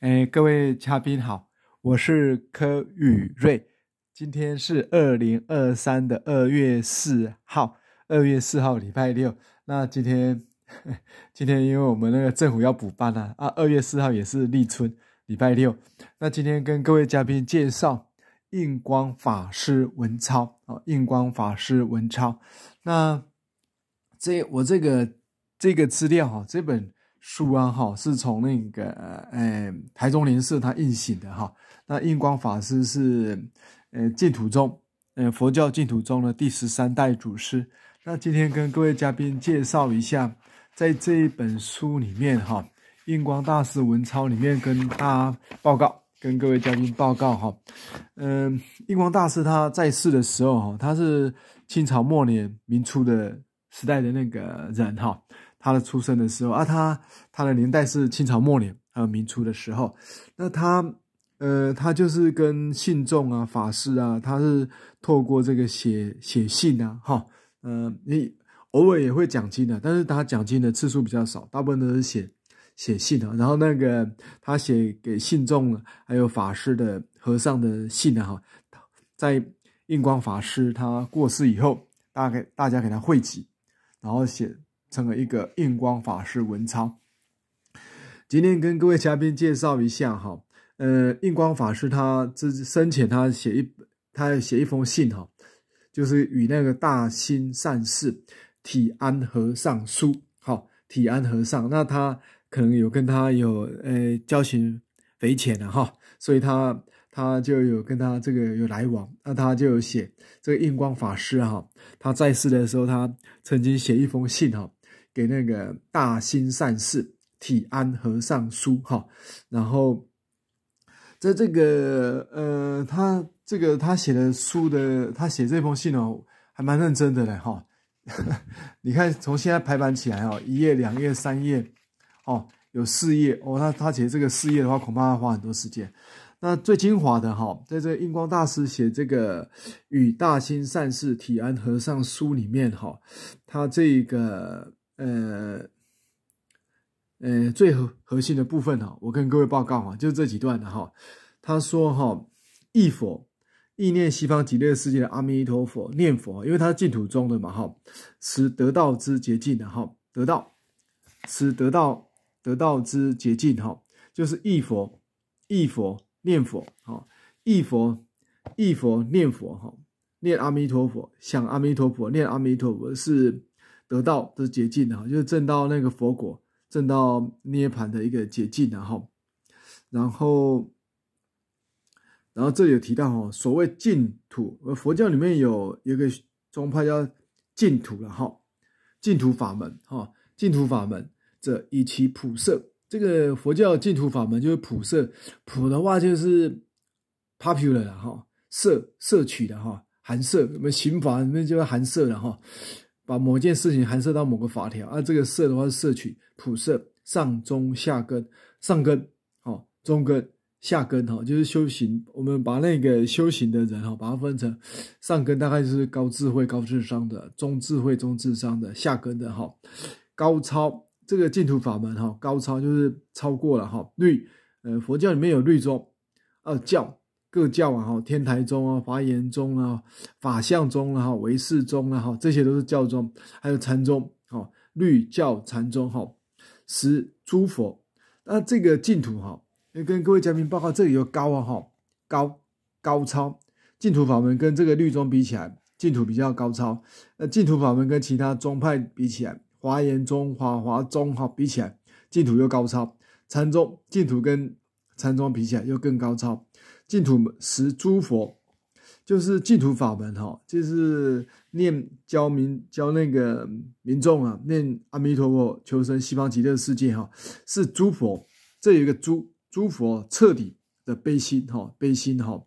哎，各位嘉宾好，我是柯宇睿。今天是二零二三的二月四号，二月四号礼拜六。那今天，今天因为我们那个政府要补班了啊，二月四号也是立春礼拜六。那今天跟各位嘉宾介绍印光法师文超啊，印光法师文超。那这我这个这个资料哈，这本。书啊，哈，是从那个，呃，台中莲社他印行的哈。那印光法师是，呃，净土宗，呃，佛教净土宗的第十三代祖师。那今天跟各位嘉宾介绍一下，在这一本书里面哈，《印光大师文钞》里面跟大家报告，跟各位嘉宾报告哈，嗯，印光大师他在世的时候哈，他是清朝末年、明初的时代的那个人哈。他的出生的时候啊，他他的年代是清朝末年还有明初的时候，那他呃，他就是跟信众啊、法师啊，他是透过这个写写信啊，哈，呃，你偶尔也会讲经的，但是他讲经的次数比较少，大部分都是写写信啊。然后那个他写给信众还有法师的和尚的信啊，哈，在印光法师他过世以后，大概大家给他汇集，然后写。成了一个印光法师文昌。今天跟各位嘉宾介绍一下哈，呃，印光法师他这生前他写一他写一封信哈，就是与那个大兴善寺体安和尚书好，体安和尚那他可能有跟他有呃交情匪浅了哈，所以他他就有跟他这个有来往，那他就有写这个印光法师哈，他在世的时候他曾经写一封信哈。给那个大兴善寺体安和尚书哈，然后在这个呃，他这个他写的书的，他写这封信哦，还蛮认真的嘞哈。你看从现在排版起来哦，一页两页三页哦，有四页哦。那他写这个四页的话，恐怕要花很多时间。那最精华的哈，在这印光大师写这个与大兴善寺体安和尚书里面哈，他这个。呃呃，最核核心的部分哈，我跟各位报告哈，就这几段的哈。他说哈，忆佛，意念西方极乐世界的阿弥陀佛，念佛，因为他是净土宗的嘛哈，是得道之捷径的哈，得道，是得道，得道之捷径哈，就是忆佛，忆佛念佛，哈，忆佛，忆佛念佛，哈，念阿弥陀佛，想阿弥陀佛，念阿弥陀佛是。得到的捷径哈，就是证到那个佛果，证到涅盘的一个捷径然后，然后，然后这里有提到哈，所谓净土，佛教里面有一个宗派叫净土了哈，净土法门哈，净土法门这以其普摄，这个佛教净土法门就是普摄，普的话就是 popular 哈，摄摄取的哈，含摄我们刑法里面就是含摄的哈。把某件事情含涉到某个法条，啊，这个涉的话是摄取普摄上中下根，上根好，中根下根哈，就是修行，我们把那个修行的人哈，把它分成上根，大概就是高智慧高智商的，中智慧中智商的，下根的哈，高超这个净土法门哈，高超就是超过了哈，律，呃，佛教里面有律宗，呃，教。各教啊哈，天台宗啊、华严宗啊、法相宗啊，哈、唯识宗啊，哈，这些都是教宗，还有禅宗哈，律教禅宗哈，十诸佛。那这个净土哈，要跟各位嘉宾报告，这里又高啊哈，高高超净土法门跟这个律宗比起来，净土比较高超。那净土法门跟其他宗派比起来，华严宗、法华宗哈比起来，净土又高超。禅宗净土跟禅宗比起来又更高超。净土门诸佛，就是净土法门哈，就是念教民教那个民众啊，念阿弥陀佛求生西方极乐世界哈，是诸佛，这有一个诸诸佛彻底的悲心哈，悲心哈，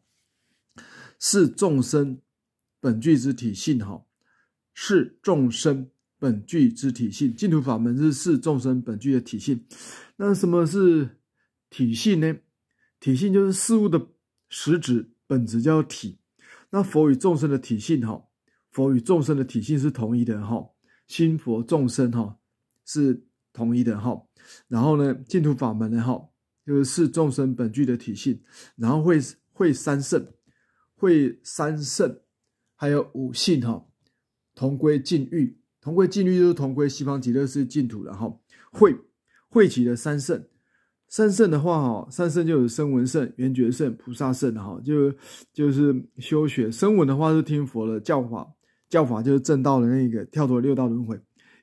是众生本具之体性哈，是众生本具之体性，净土法门是是众生本具的体性，那什么是体性呢？体性就是事物的。实质本质叫体，那佛与众生的体性哈，佛与众生的体性是同一的哈，心佛众生哈是同一的哈。然后呢，净土法门呢哈，就是众生本具的体性，然后会会三圣，会三圣，还有五性哈，同归净欲，同归净欲就是同归西方极乐世界净土的哈，会会起的三圣。三圣的话，哈，三圣就有生闻圣、缘觉圣、菩萨圣，哈，就就是修学生闻的话是听佛的教法，教法就是正道的那个跳脱六道轮回。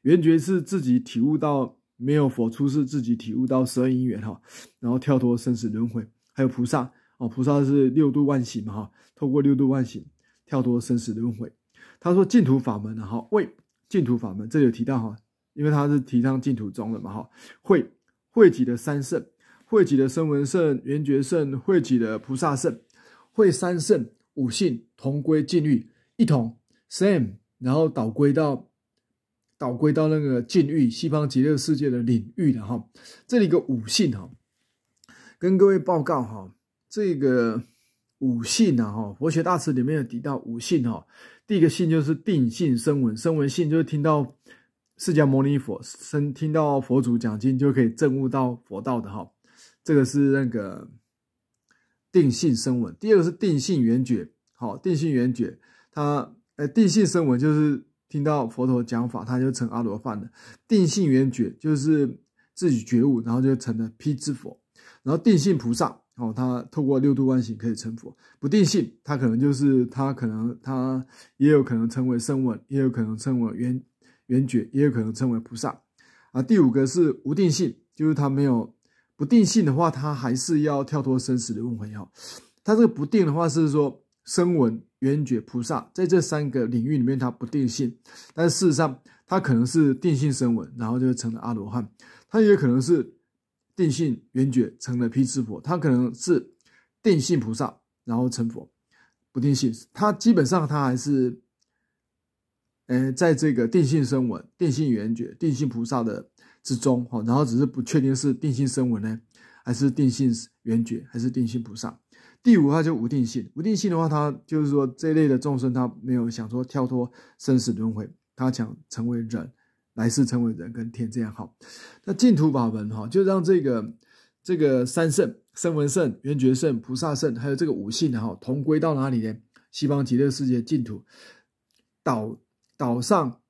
缘觉是自己体悟到没有佛出世，自己体悟到十二因缘，哈，然后跳脱生死轮回。还有菩萨，哦，菩萨是六度万行嘛，哈，透过六度万行跳脱生死轮回。他说净土法门，哈，为净土法门，这里有提到哈，因为他是提倡净土宗的嘛，哈，会汇集的三圣。汇集的声闻圣、缘觉圣、汇集的菩萨圣，会三圣五性同归禁欲，一统 same，然后导归到导归到那个禁欲西方极乐世界的领域的哈。这里一个五性哈，跟各位报告哈，这个五性呢哈，佛学大词里面有提到五性哈。第一个性就是定性声闻，声闻性就是听到释迦牟尼佛、听听到佛祖讲经就可以证悟到佛道的哈。这个是那个定性声闻，第二个是定性圆觉，好，定性圆觉，它，呃定性声闻就是听到佛陀讲法，他就成阿罗汉了；定性圆觉就是自己觉悟，然后就成了辟支佛；然后定性菩萨，哦，他透过六度观行可以成佛；不定性，他可能就是他可能他也有可能成为声闻，也有可能称为圆圆觉，也有可能称为菩萨，啊，第五个是无定性，就是他没有。不定性的话，他还是要跳脱生死的轮回哈。他这个不定的话，是说声闻、缘觉、菩萨，在这三个领域里面，他不定性。但事实上，他可能是定性声闻，然后就成了阿罗汉；他也可能是定性缘觉，成了辟支佛；他可能是定性菩萨，然后成佛。不定性，他基本上他还是，嗯，在这个定性声闻、定性缘觉、定性菩萨的。之中哈，然后只是不确定是定性生闻呢，还是定性圆觉，还是定性菩萨。第五话就无定性，无定性的话，它就是说这类的众生，他没有想说跳脱生死轮回，他想成为人，来世成为人跟天这样哈。那净土法门哈，就让这个这个三圣声闻圣、圆觉圣、菩萨圣，还有这个五性哈，同归到哪里呢？西方极乐世界净土岛岛上。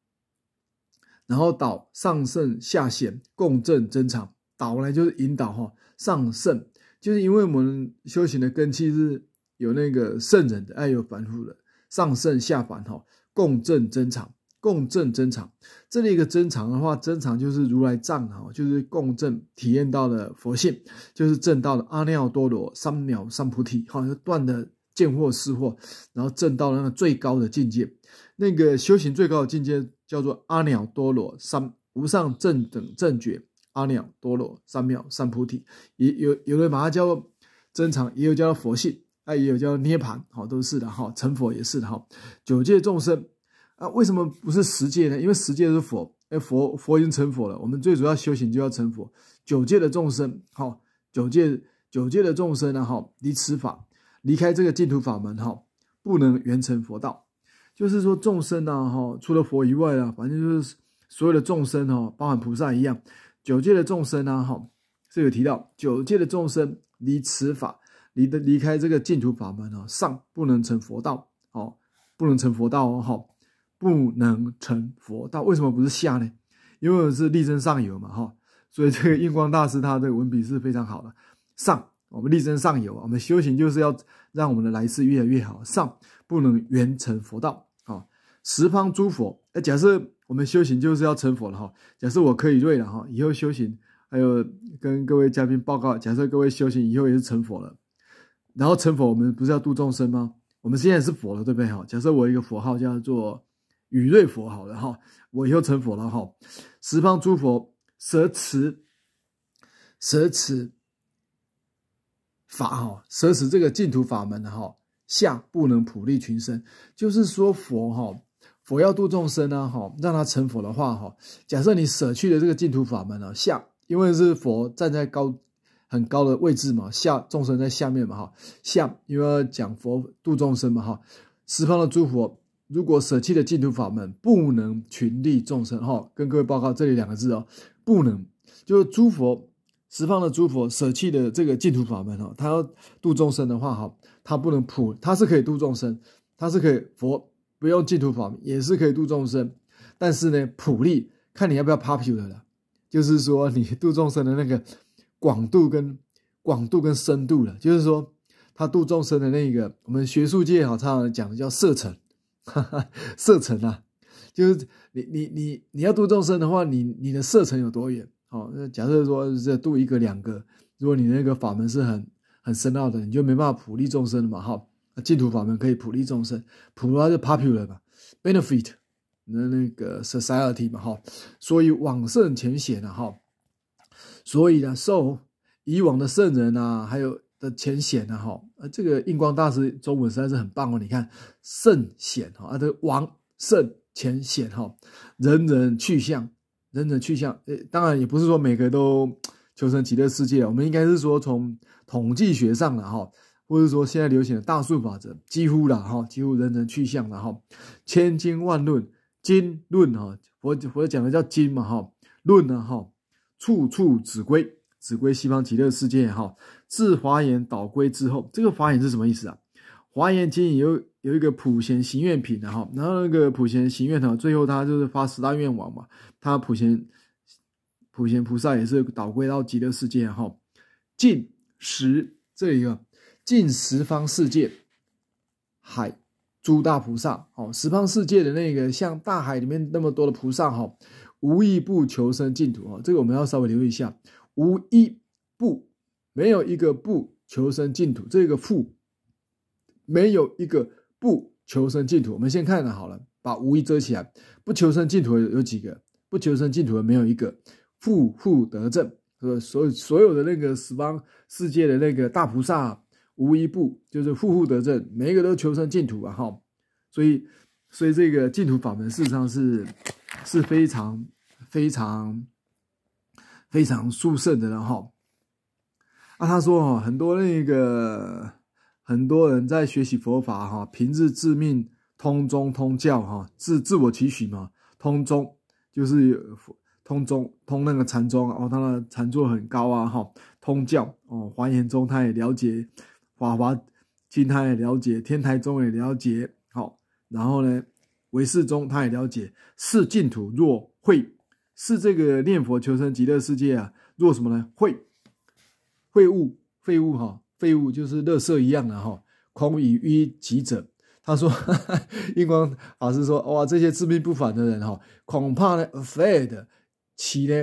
然后导上圣下贤共振增长，导过来就是引导哈，上圣就是因为我们修行的根器是有那个圣人的，哎，有凡夫的，上圣下凡哈，共振增长，共振增长，这里一个增长的话，增长就是如来藏哈，就是共振体验到了佛性，就是正到了阿耨多罗三藐三菩提哈，就断的。见货识货，然后证到那个最高的境界，那个修行最高的境界叫做阿耨多罗三无上正等正觉，阿耨多罗三藐三菩提。也有有人把它叫真常，也有叫佛性，啊，也有叫涅槃，好，都是的哈。成佛也是的哈。九界众生啊，为什么不是十界呢？因为十界是佛，哎，佛佛已经成佛了。我们最主要修行就要成佛。九界的众生，好，九界九界的众生呢，哈，离此法。离开这个净土法门哈，不能圆成佛道。就是说众生呐哈，除了佛以外啊，反正就是所有的众生哈，包含菩萨一样，九界的众生啊哈，是有提到九界的众生离此法，离的离开这个净土法门哦，上不能成佛道，哦，不能成佛道哦哈，不能成佛道。为什么不是下呢？因为是力争上游嘛哈，所以这个印光大师他的文笔是非常好的，上。我们力争上游，我们修行就是要让我们的来世越来越好。上不能圆成佛道啊！十方诸佛，哎，假设我们修行就是要成佛了哈。假设我可以瑞了哈，以后修行还有跟各位嘉宾报告。假设各位修行以后也是成佛了，然后成佛，我们不是要度众生吗？我们现在是佛了，对不对哈？假设我一个佛号叫做雨瑞佛，好了哈，我以后成佛了哈。十方诸佛，舍持，舍慈。法哈舍此这个净土法门的哈下不能普利群生，就是说佛哈佛要度众生啊哈让他成佛的话哈，假设你舍去的这个净土法门啊下，因为是佛站在高很高的位置嘛，下众生在下面嘛哈下，因为讲佛度众生嘛哈，十方的诸佛如果舍弃的净土法门不能群利众生哈，跟各位报告这里两个字哦不能，就是诸佛。十方的诸佛舍弃的这个净土法门哈，他要度众生的话哈，他不能普，他是可以度众生，他是可以佛不用净土法门也是可以度众生，但是呢，普利看你要不要 popular 了，就是说你度众生的那个广度跟广度跟深度了，就是说他度众生的那个我们学术界哈常常讲的叫射程，射 程啊，就是你你你你要度众生的话，你你的射程有多远？好，那假设说这度一个两个，如果你那个法门是很很深奥的，你就没办法普利众生了嘛。哈，净土法门可以普利众生，普啊就 popular 嘛，benefit 那那个 society 嘛。哈，所以往圣前显的哈，所以呢，so 以往的圣人啊，还有的前显的哈，这个印光大师中文实在是很棒哦。你看圣显哈，啊，这王圣前显哈，人人去向。人的去向，呃，当然也不是说每个都求生极乐世界，我们应该是说从统计学上了哈，或者说现在流行的大数法则，几乎了哈，几乎人人去向了哈。千经万论，经论哈，佛佛讲的叫经嘛哈，论呢哈，处处子归，子归西方极乐世界哈。自华严导归之后，这个华严是什么意思啊？华严经有有一个普贤行愿品，的哈，然后那个普贤行愿呢，最后他就是发十大愿王嘛。他普贤普贤菩萨也是倒归到极乐世界哈。尽十这一个尽十方世界海诸大菩萨，哦，十方世界的那个像大海里面那么多的菩萨哈，无一不求生净土哈。这个我们要稍微留意一下，无一不没有一个不求生净土，这个富没有一个不求生净土。我们先看好了，把无一遮起来。不求生净土有几个？不求生净土的没有一个。富富得正，和所所有的那个十方世界的那个大菩萨，无一不就是富富得正，每一个都求生净土啊！哈，所以，所以这个净土法门事实上是是非常非常非常殊胜的了哈。啊，他说很多那个。很多人在学习佛法哈，平日自命通中通教哈，自自我取许嘛。通中就是通中通那个禅宗哦，他的禅坐很高啊哈。通教哦，华严宗他也了解，法华经他也了解，天台宗也了解，好。然后呢，唯识宗他也了解，是净土若会是这个念佛求生极乐世界啊，若什么呢？会会悟会悟哈。废物就是乐色一样的哈，空以于己者。他说，印 光法师说，哇，这些自命不凡的人哈，恐怕呢，afraid，其呢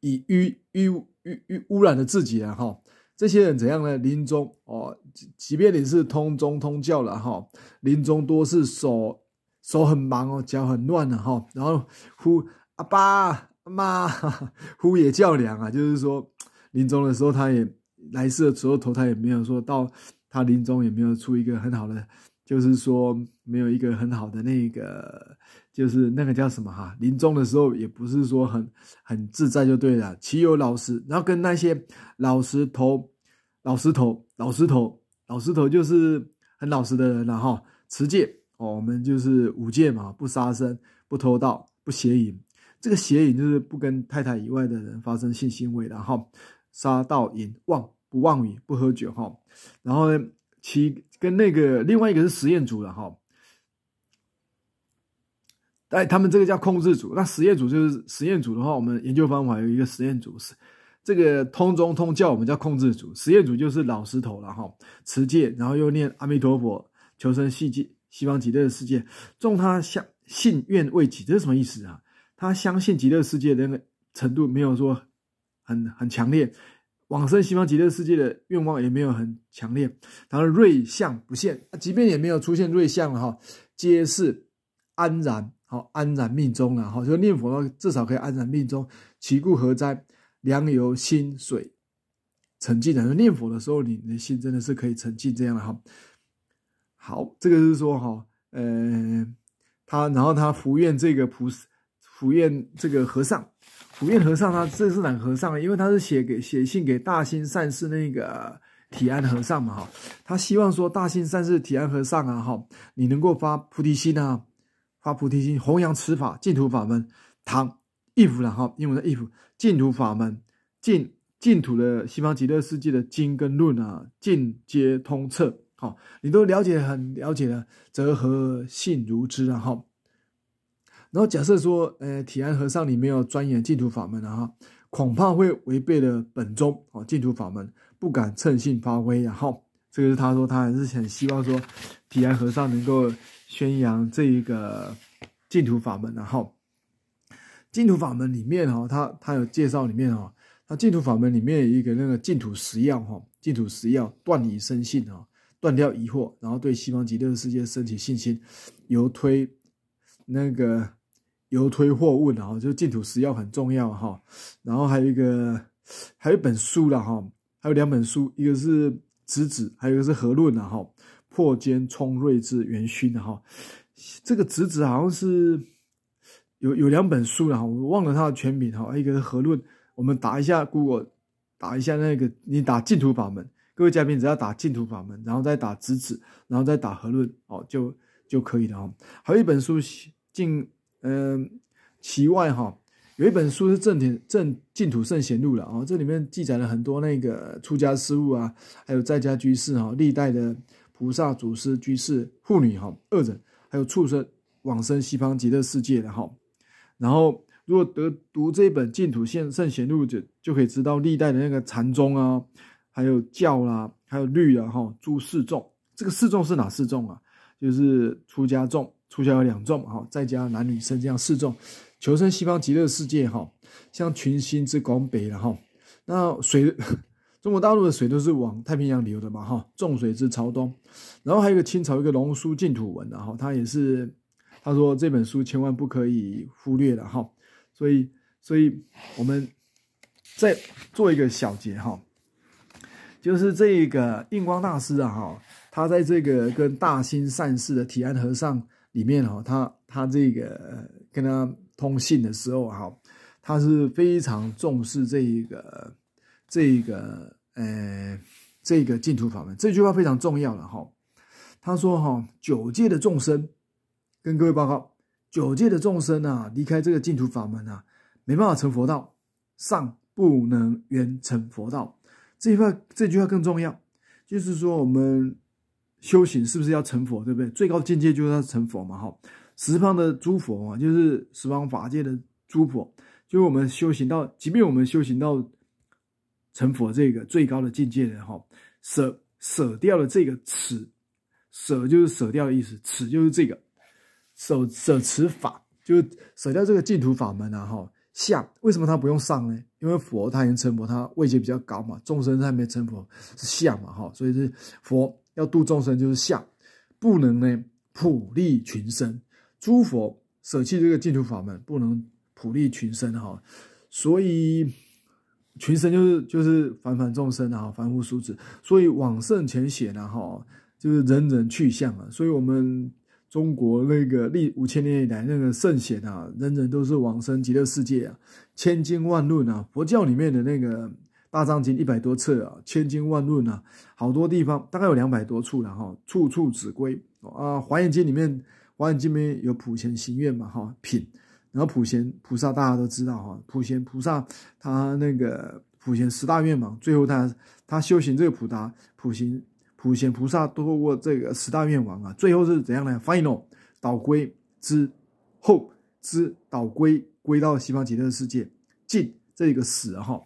以于于于于污染了自己了哈。这些人怎样呢？临终哦，即便你是通宗通教了哈，临终多是手手很忙哦，脚很乱的哈，然后呼阿爸妈，呼也叫娘啊，就是说临终的时候他也。来世的时候投胎也没有说到他临终也没有出一个很好的，就是说没有一个很好的那个，就是那个叫什么哈？临终的时候也不是说很很自在就对了。岂有老实，然后跟那些老实投老实投老实投老实投就是很老实的人了哈。持戒哦，我们就是五戒嘛，不杀生、不偷盗、不邪淫。这个邪淫就是不跟太太以外的人发生性行为然后杀盗淫妄。不妄语，不喝酒哈。然后呢，其跟那个另外一个是实验组了哈。哎，他们这个叫控制组，那实验组就是实验组的话，我们研究方法有一个实验组是这个通中通教，我们叫控制组，实验组就是老石头了哈。持戒，然后又念阿弥陀佛，求生西界西方极乐世界。众他相信愿未己，这是什么意思啊？他相信极乐世界的程度没有说很很强烈。往生西方极乐世界的愿望也没有很强烈，然后瑞相不现，即便也没有出现瑞相了哈，皆是安然，好安然命中了哈，就念佛至少可以安然命中，其故何哉？良由心水沉浸的，念佛的时候，你的心真的是可以沉浸这样的哈。好，这个是说哈，呃，他然后他福愿这个菩萨，福愿这个和尚。普愿和尚，他这是哪和尚？因为他是写给写信给大兴善寺那个体安和尚嘛，哈，他希望说大兴善寺体安和尚啊，哈，你能够发菩提心啊，发菩提心，弘扬此法净土法门，唐 i f 了哈，英文的 if，净土法门，净净土的西方极乐世界的经跟论啊，尽皆通彻，好，你都了解很了解了，则何信如之？然后。然后假设说，呃，体安和尚你没有钻研净土法门的哈，恐怕会违背了本宗哦。净土法门不敢称性发挥，然后这个是他说他还是很希望说，提安和尚能够宣扬这一个净土法门，然后净土法门里面哈，他他有介绍里面哈，他净土法门里面有一个那个净土十要哈，净土十要断离生信哦，断掉疑惑，然后对西方极乐世界升起信心，由推那个。由推或问啊，就是净土实要很重要哈。然后还有一个，还有一本书了哈，还有两本书，一个是《直指》，还有一个是《和论》了哈。破坚冲睿智元勋的哈，这个《直指》好像是有有两本书了哈，我忘了它的全名哈。一个是《和论》，我们打一下 Google，打一下那个，你打净土法门，各位嘉宾只要打净土法门，然后再打直指，然后再打和论，哦，就就可以了哈。还有一本书《净》。嗯，其外哈，有一本书是《正田正净土圣贤录》了啊，这里面记载了很多那个出家师傅啊，还有在家居士哈，历代的菩萨祖师居士妇女哈，恶人，还有畜生往生西方极乐世界的哈。然后，如果得读这一本《净土现圣贤录》者，就可以知道历代的那个禅宗啊，还有教啦，还有律的哈，诸四众，这个四众是哪四众啊？就是出家众。促销有两重哈，再加男女生这样四重，求生西方极乐世界，哈，像群星之拱北了哈。那水，中国大陆的水都是往太平洋流的嘛，哈，重水之朝东。然后还有一个清朝一个龙书净土文，的哈，他也是，他说这本书千万不可以忽略的哈。所以，所以我们再做一个小结哈，就是这个印光大师啊，哈，他在这个跟大兴善寺的提安和尚。里面哈，他他这个跟他通信的时候哈，他是非常重视这一个这一个呃这个净土法门。这句话非常重要了哈。他说哈，九界的众生，跟各位报告，九界的众生啊，离开这个净土法门啊，没办法成佛道，上不能圆成佛道。这句话这句话更重要，就是说我们。修行是不是要成佛，对不对？最高境界就是要成佛嘛，哈！十方的诸佛啊，就是十方法界的诸佛，就是我们修行到，即便我们修行到成佛这个最高的境界的哈，舍舍掉了这个持，舍就是舍掉的意思，持就是这个，舍舍持法，就是舍掉这个净土法门啊，哈！下为什么他不用上呢？因为佛他已经成佛，他位阶比较高嘛，众生还没成佛是下嘛，哈，所以是佛。要度众生就是相，不能呢普利群生。诸佛舍弃这个净土法门，不能普利群生哈。所以群生就是就是凡凡众生啊，凡夫俗子。所以往圣前显啊哈，就是人人去向啊。所以我们中国那个历五千年以来那个圣贤啊，人人都是往生极乐世界啊，千经万论啊，佛教里面的那个。大藏经一百多册啊，千经万论啊，好多地方大概有两百多处了哈，处处指归啊。华严经里面，华严经里面有普贤行愿嘛哈品，然后普贤菩萨大家都知道哈，普贤菩萨他那个普贤十大愿望，最后他他修行这个普达普行普贤菩萨，度过这个十大愿王啊，最后是怎样呢？Final 导归之后之导归归到西方极乐世界，尽这个死哈。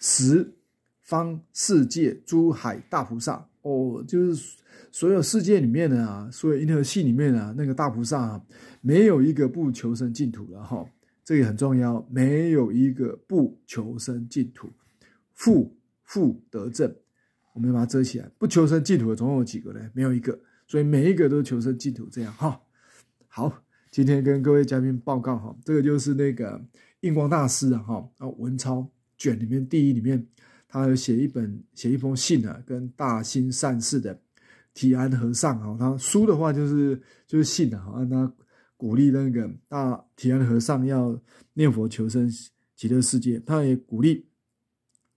十方世界，诸海大菩萨哦，就是所有世界里面的啊，所有银河系里面的那个大菩萨啊，没有一个不求生净土的哈，这个很重要，没有一个不求生净土。负负得正，我们要把它遮起来。不求生净土的总共有几个呢？没有一个，所以每一个都求生净土这样哈。好，今天跟各位嘉宾报告哈，这个就是那个印光大师啊哈啊文超。卷里面，第一里面，他写一本，写一封信呢，跟大兴善寺的提安和尚啊，他书的话就是就是信的啊，让他鼓励那个大提安和尚要念佛求生极乐世界，他也鼓励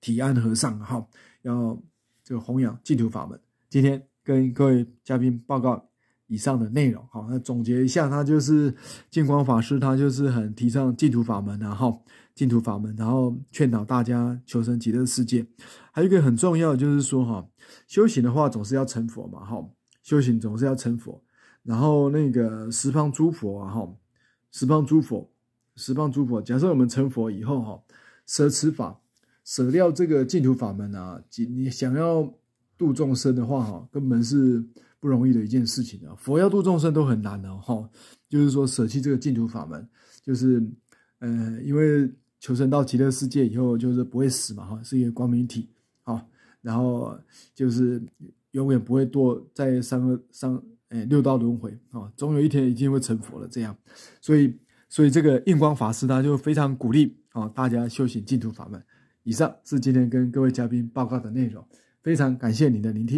提安和尚哈，要这个弘扬净土法门。今天跟各位嘉宾报告以上的内容，好，那总结一下，他就是净光法师，他就是很提倡净土法门的哈。净土法门，然后劝导大家求生极乐世界。还有一个很重要的就是说，哈，修行的话总是要成佛嘛，哈，修行总是要成佛。然后那个十方诸佛啊，哈，十方诸佛，十方诸佛。假设我们成佛以后，哈，舍此法，舍掉这个净土法门啊，你想要度众生的话，哈，根本是不容易的一件事情啊。佛要度众生都很难的，哈，就是说舍弃这个净土法门，就是，嗯，因为。求生到极乐世界以后，就是不会死嘛，哈，是一个光明体，啊，然后就是永远不会堕在三个三，哎，六道轮回，啊，总有一天一定会成佛了，这样，所以，所以这个印光法师他就非常鼓励，啊，大家修行净土法门。以上是今天跟各位嘉宾报告的内容，非常感谢您的聆听。